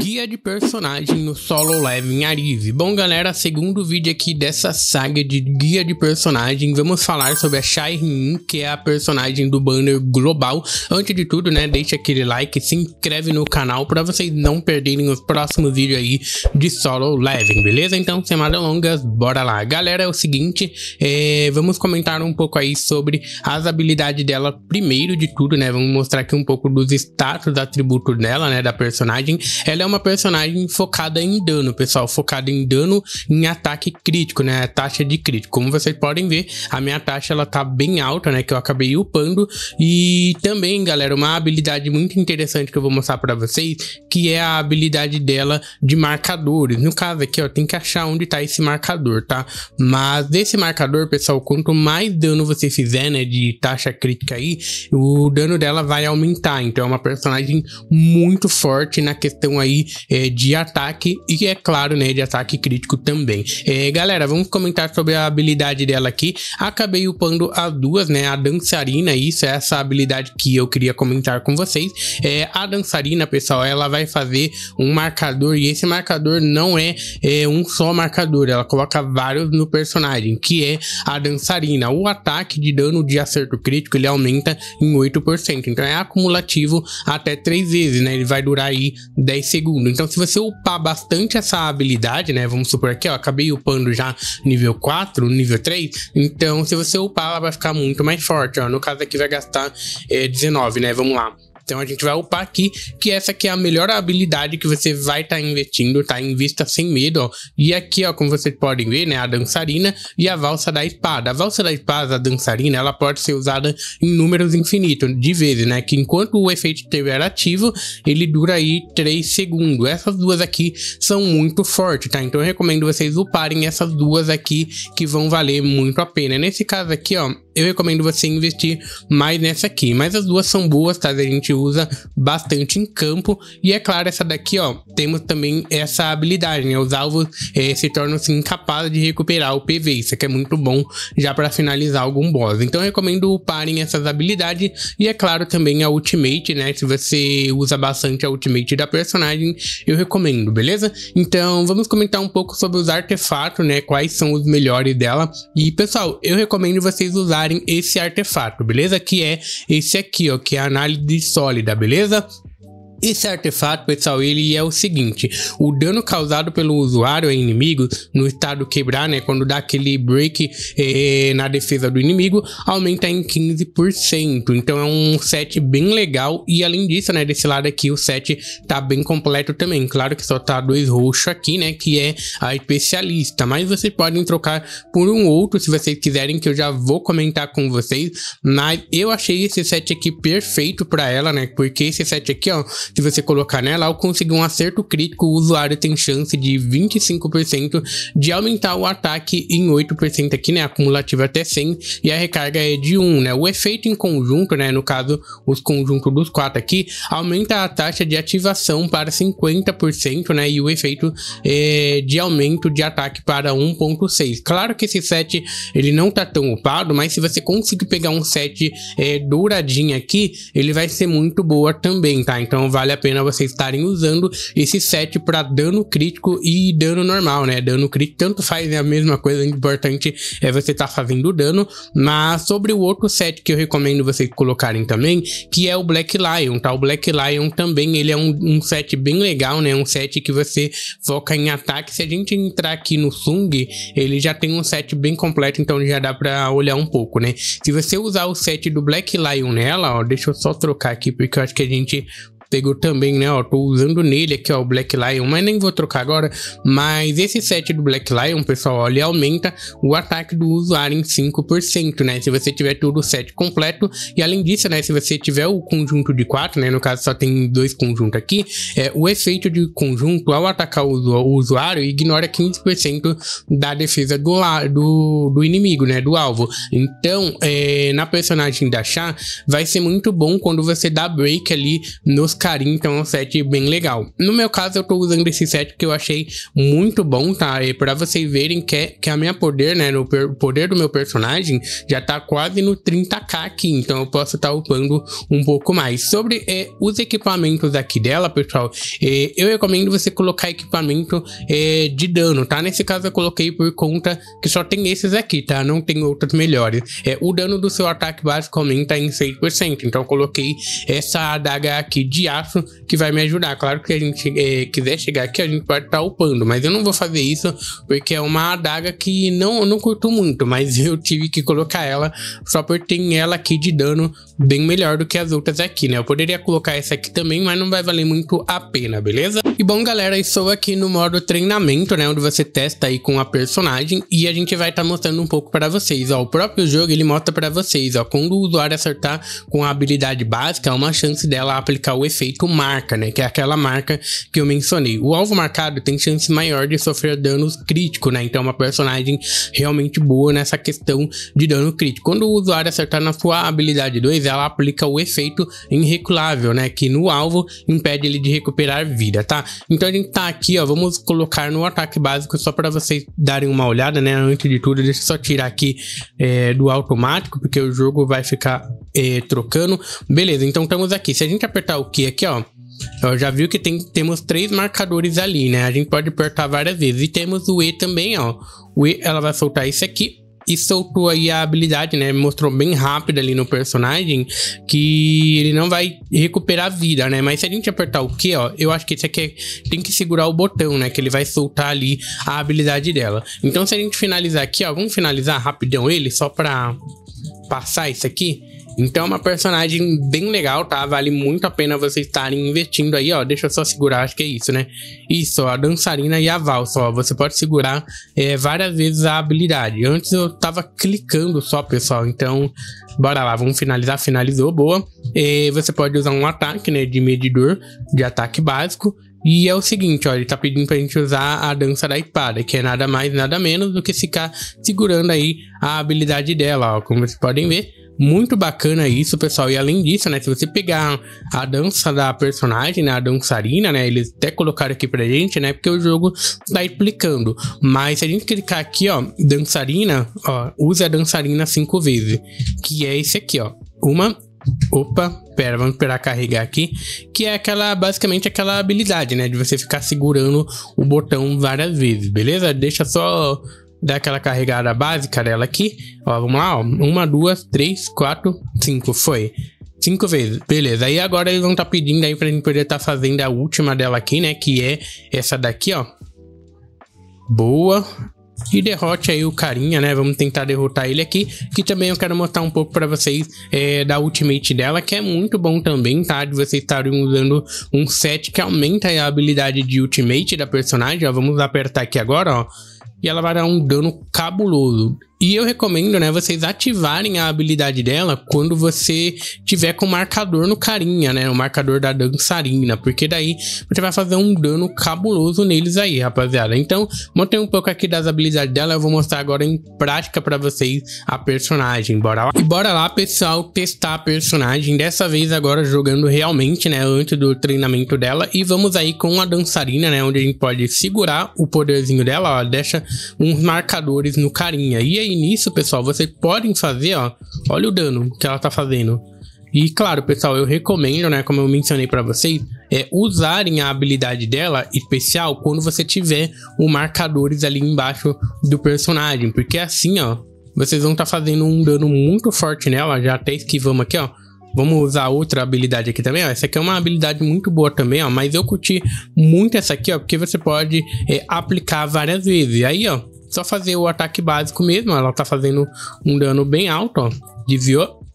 Guia de personagem no Solo Leveling Arive. Bom galera, segundo vídeo aqui dessa saga de guia de personagem, vamos falar sobre a Shairin, que é a personagem do banner global. Antes de tudo, né, deixa aquele like, se inscreve no canal para vocês não perderem os próximos vídeos aí de Solo Leveling, beleza? Então, sem mais delongas, bora lá. Galera, é o seguinte, é, vamos comentar um pouco aí sobre as habilidades dela primeiro de tudo, né? Vamos mostrar aqui um pouco dos status, atributos dela, né, da personagem. Ela é é uma personagem focada em dano, pessoal. Focada em dano em ataque crítico, né? taxa de crítico. Como vocês podem ver, a minha taxa ela tá bem alta, né? Que eu acabei upando. E também, galera, uma habilidade muito interessante que eu vou mostrar para vocês, que é a habilidade dela de marcadores. No caso aqui, ó, tem que achar onde tá esse marcador, tá? Mas esse marcador, pessoal, quanto mais dano você fizer, né, de taxa crítica aí, o dano dela vai aumentar. Então é uma personagem muito forte na questão aí aí é, de ataque e é claro, né, de ataque crítico também. É, galera, vamos comentar sobre a habilidade dela aqui. Acabei upando as duas, né, a dançarina, isso é essa habilidade que eu queria comentar com vocês. É, a dançarina, pessoal, ela vai fazer um marcador e esse marcador não é, é um só marcador, ela coloca vários no personagem, que é a dançarina. O ataque de dano de acerto crítico, ele aumenta em 8%, então é acumulativo até 3 vezes, né, ele vai durar aí 10 segundos segundo. Então, se você upar bastante essa habilidade, né? Vamos supor aqui, ó, acabei upando já nível 4, nível 3. Então, se você upar, ela vai ficar muito mais forte, ó. No caso aqui vai gastar é, eh, 19, né? Vamos lá. Então a gente vai upar aqui que essa aqui é a melhor habilidade que você vai estar tá investindo, tá? Invista sem medo, ó. E aqui, ó, como vocês podem ver, né, a dançarina e a valsa da espada. A valsa da espada, a dançarina, ela pode ser usada em números infinitos de vezes, né? Que enquanto o efeito estiver é ativo, ele dura aí 3 segundos. Essas duas aqui são muito fortes, tá? Então eu recomendo vocês uparem essas duas aqui que vão valer muito a pena. Nesse caso aqui, ó, eu recomendo você investir mais nessa aqui. Mas as duas são boas, tá? A gente usa bastante em campo. E é claro, essa daqui, ó, temos também essa habilidade, né? Os alvos é, se tornam-se incapazes de recuperar o PV. Isso aqui é muito bom já para finalizar algum boss. Então eu recomendo parem essas habilidades. E é claro, também a ultimate, né? Se você usa bastante a ultimate da personagem, eu recomendo, beleza? Então vamos comentar um pouco sobre os artefatos, né? Quais são os melhores dela. E pessoal, eu recomendo vocês usarem analisarem esse artefato, beleza? Que é esse aqui, ó, que é a análise sólida, beleza? Esse artefato, pessoal, ele é o seguinte: o dano causado pelo usuário em inimigo no estado quebrar, né, quando dá aquele break eh, eh na defesa do inimigo, aumenta em 15%. Então é um set bem legal e além disso, né, desse lado aqui o set tá bem completo também. Claro que só tá dois roxos aqui, né, que é a especialista, mas vocês podem trocar por um outro se vocês quiserem que eu já vou comentar com vocês, mas eu achei esse set aqui perfeito para ela, né? Porque esse set aqui, ó, se você colocar nela, ao conseguir um acerto crítico, o usuário tem chance de 25% de aumentar o ataque em 8% aqui, né? Acumulativo até 100 e a recarga é de 1, né? O efeito em conjunto, né? No caso, os conjuntos dos quatro aqui, aumenta a taxa de ativação para 50%, né? E o efeito é, de aumento de ataque para 1.6. Claro que esse set ele não tá tão upado, mas se você conseguir pegar um set é, douradinho aqui, ele vai ser muito boa também, tá? Então vale a pena vocês estarem usando esse set para dano crítico e dano normal, né? Dano crítico tanto faz é a mesma coisa, o importante é você estar tá fazendo dano, mas sobre o outro set que eu recomendo vocês colocarem também, que é o Black Lion, tá? O Black Lion também, ele é um, um set bem legal, né? Um set que você foca em ataque. Se a gente entrar aqui no Sung, ele já tem um set bem completo, então já dá para olhar um pouco, né? Se você usar o set do Black Lion nela, ó, deixa eu só trocar aqui porque eu acho que a gente pegou também, né? Ó, tô usando nele aqui, ó, o Black Lion, mas nem vou trocar agora. Mas esse set do Black Lion, pessoal, ó, ele aumenta o ataque do usuário em 5%, né? Se você tiver todo o set completo. E além disso, né? Se você tiver o conjunto de 4, né? No caso, só tem dois conjuntos aqui. É, o efeito de conjunto, ao atacar o, o usuário, ignora 15% da defesa do, do, do inimigo, né? Do alvo. Então, é, na personagem da Chá, vai ser muito bom quando você dá break ali nos carinho, então é um set bem legal. No meu caso, eu tô usando esse set que eu achei muito bom, tá? E pra vocês verem que, é, que é a minha poder, né, o poder do meu personagem já tá quase no 30k aqui, então eu posso estar tá upando um pouco mais. Sobre é, os equipamentos aqui dela, pessoal, é, eu recomendo você colocar equipamento é, de dano, tá? Nesse caso eu coloquei por conta que só tem esses aqui, tá? Não tem outros melhores. É, o dano do seu ataque básico aumenta tá em 6%, então eu coloquei essa adaga aqui de de aço que vai me ajudar. Claro que a gente é, quiser chegar aqui, a gente pode estar tá upando, mas eu não vou fazer isso porque é uma adaga que não, não curto muito, mas eu tive que colocar ela só por ter ela aqui de dano bem melhor do que as outras aqui, né? Eu poderia colocar essa aqui também, mas não vai valer muito a pena, beleza? E bom, galera, estou aqui no modo treinamento, né? Onde você testa aí com a personagem e a gente vai estar tá mostrando um pouco para vocês, ó. O próprio jogo, ele mostra para vocês, ó. Quando o usuário acertar com a habilidade básica, há uma chance dela aplicar o efeito marca, né? Que é aquela marca que eu mencionei. O alvo marcado tem chance maior de sofrer danos críticos, né? Então é uma personagem realmente boa nessa questão de dano crítico. Quando o usuário acertar na sua habilidade 2, ela aplica o efeito irreculável, né? Que no alvo impede ele de recuperar vida, tá? Então a gente tá aqui, ó, vamos colocar no ataque básico só para vocês darem uma olhada, né? Antes de tudo, deixa eu só tirar aqui é, do automático, porque o jogo vai ficar é, trocando. Beleza, então estamos aqui. Se a gente apertar o Q aqui, ó, eu já viu que tem, temos três marcadores ali, né? A gente pode apertar várias vezes. E temos o E também, ó. O E, ela vai soltar isso aqui e soltou aí a habilidade, né? Mostrou bem rápido ali no personagem que ele não vai recuperar a vida, né? Mas se a gente apertar o Q, ó, eu acho que esse aqui é, tem que segurar o botão, né? Que ele vai soltar ali a habilidade dela. Então se a gente finalizar aqui, ó, vamos finalizar rapidão ele só pra passar isso aqui. Então é uma personagem bem legal, tá? Vale muito a pena vocês estarem investindo aí, ó. Deixa eu só segurar, acho que é isso, né? Isso, ó, a dançarina e a valsa, ó. Você pode segurar é, várias vezes a habilidade. Antes eu tava clicando só, pessoal. Então, bora lá, vamos finalizar. Finalizou, boa. E é, você pode usar um ataque, né? De medidor, de ataque básico. E é o seguinte, ó, ele tá pedindo pra gente usar a dança da espada, que é nada mais, nada menos do que ficar segurando aí a habilidade dela, ó, como vocês podem ver. Muito bacana isso, pessoal. E além disso, né, se você pegar a dança da personagem, né, a dançarina, né, eles até colocaram aqui pra gente, né, porque o jogo tá explicando. Mas se a gente clicar aqui, ó, dançarina, ó, use a dançarina cinco vezes, que é esse aqui, ó. Uma, Opa, pera, vamos esperar carregar aqui. Que é aquela, basicamente, aquela habilidade, né? De você ficar segurando o botão várias vezes, beleza? Deixa só dar aquela carregada básica dela aqui. Ó, vamos lá, ó. Uma, duas, três, quatro, cinco. Foi. Cinco vezes, beleza. Aí agora eles vão estar tá pedindo aí pra gente poder estar tá fazendo a última dela aqui, né? Que é essa daqui, ó. Boa. E derrote aí o carinha, né? Vamos tentar derrotar ele aqui. Que também eu quero mostrar um pouco para vocês é, da ultimate dela, que é muito bom também, tá? De vocês estarem usando um set que aumenta a habilidade de ultimate da personagem. Ó, vamos apertar aqui agora, ó e ela vai dar um dano cabuloso. E eu recomendo, né, vocês ativarem a habilidade dela quando você tiver com o marcador no carinha, né, o marcador da dançarina, porque daí você vai fazer um dano cabuloso neles aí, rapaziada. Então, montei um pouco aqui das habilidades dela, eu vou mostrar agora em prática para vocês a personagem, bora lá. E bora lá, pessoal, testar a personagem, dessa vez agora jogando realmente, né, antes do treinamento dela, e vamos aí com a dançarina, né, onde a gente pode segurar o poderzinho dela, ó, deixa uns marcadores no carinha. E aí e nisso, pessoal, vocês podem fazer, ó. Olha o dano que ela tá fazendo. E claro, pessoal, eu recomendo, né, como eu mencionei para vocês, é usarem a habilidade dela especial quando você tiver os marcadores ali embaixo do personagem, porque assim, ó, vocês vão estar tá fazendo um dano muito forte nela, já até esquivamos aqui, ó. Vamos usar outra habilidade aqui também, ó. Essa aqui é uma habilidade muito boa também, ó. Mas eu curti muito essa aqui, ó. Porque você pode é, aplicar várias vezes. Aí, ó só fazer o ataque básico mesmo. Ela tá fazendo um dano bem alto, ó. Desviou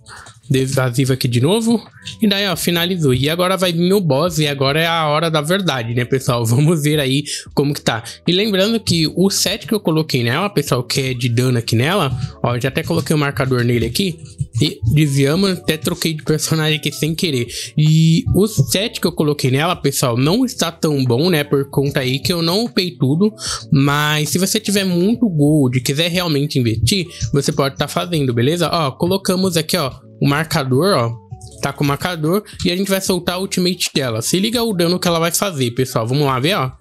adesivo tá aqui de novo. E daí, ó, finalizou. E agora vai vir o boss e agora é a hora da verdade, né, pessoal? Vamos ver aí como que tá. E lembrando que o set que eu coloquei nela, pessoal, que é de dano aqui nela, ó, já até coloquei o um marcador nele aqui. E desviamos, até troquei de personagem aqui sem querer. E o set que eu coloquei nela, pessoal, não está tão bom, né? Por conta aí que eu não upei tudo. Mas se você tiver muito gold e quiser realmente investir, você pode estar tá fazendo, beleza? Ó, colocamos aqui, ó, o marcador, ó. Tá com o marcador e a gente vai soltar o ultimate dela. Se liga o dano que ela vai fazer, pessoal. Vamos lá ver, ó.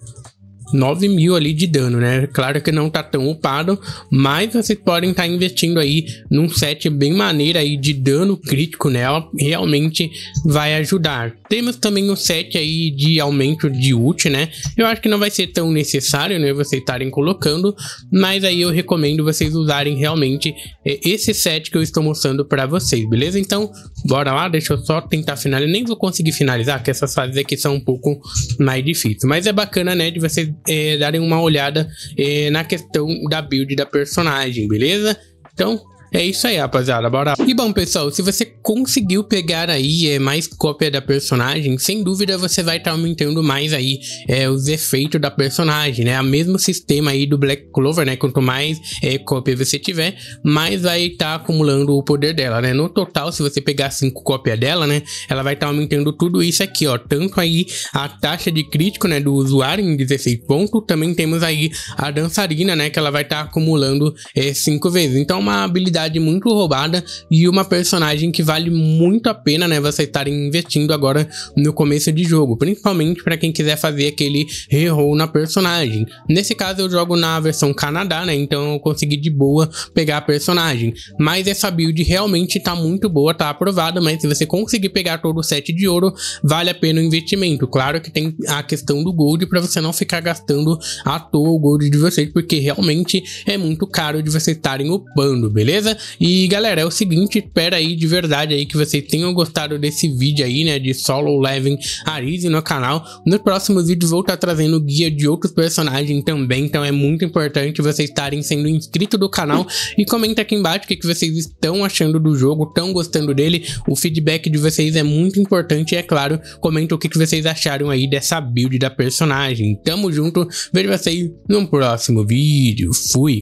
9 mil ali de dano, né? Claro que não tá tão upado, mas vocês podem estar tá investindo aí num set bem maneiro aí de dano crítico nela, realmente vai ajudar. Temos também o set aí de aumento de ult, né? Eu acho que não vai ser tão necessário, né? Vocês estarem colocando, mas aí eu recomendo vocês usarem realmente eh, esse set que eu estou mostrando para vocês, beleza? Então, Bora lá, deixa eu só tentar finalizar. Nem vou conseguir finalizar, que essas fases aqui são um pouco mais difíceis. Mas é bacana, né, de vocês é, darem uma olhada é, na questão da build da personagem, beleza? Então, é isso aí, rapaziada, bora. E bom, pessoal, se você conseguiu pegar aí é, mais cópia da personagem, sem dúvida você vai estar tá aumentando mais aí é, os efeitos da personagem, né? É o mesmo sistema aí do Black Clover, né? Quanto mais é, cópia você tiver, mais vai estar tá acumulando o poder dela, né? No total, se você pegar cinco cópias dela, né? Ela vai estar tá aumentando tudo isso aqui, ó. Tanto aí a taxa de crítico, né? Do usuário em 16 pontos. Também temos aí a dançarina, né? Que ela vai estar tá acumulando é, cinco vezes. Então, é uma habilidade identidade muito roubada e uma personagem que vale muito a pena, né, vocês estarem investindo agora no começo de jogo, principalmente para quem quiser fazer aquele reroll na personagem. Nesse caso eu jogo na versão Canadá, né, então eu consegui de boa pegar a personagem. Mas essa build realmente tá muito boa, tá aprovada, mas se você conseguir pegar todo o set de ouro, vale a pena o investimento. Claro que tem a questão do gold para você não ficar gastando à toa o gold de vocês, porque realmente é muito caro de vocês estarem upando, beleza? beleza? E galera, é o seguinte, espera aí de verdade aí que vocês tenham gostado desse vídeo aí, né, de Solo Levin Arise no canal. Nos próximos vídeos vou estar tá trazendo guia de outros personagens também, então é muito importante vocês estarem sendo inscritos do canal e comenta aqui embaixo o que, que vocês estão achando do jogo, estão gostando dele, o feedback de vocês é muito importante e é claro, comenta o que, que vocês acharam aí dessa build da personagem. Tamo junto, vejo vocês no próximo vídeo, fui!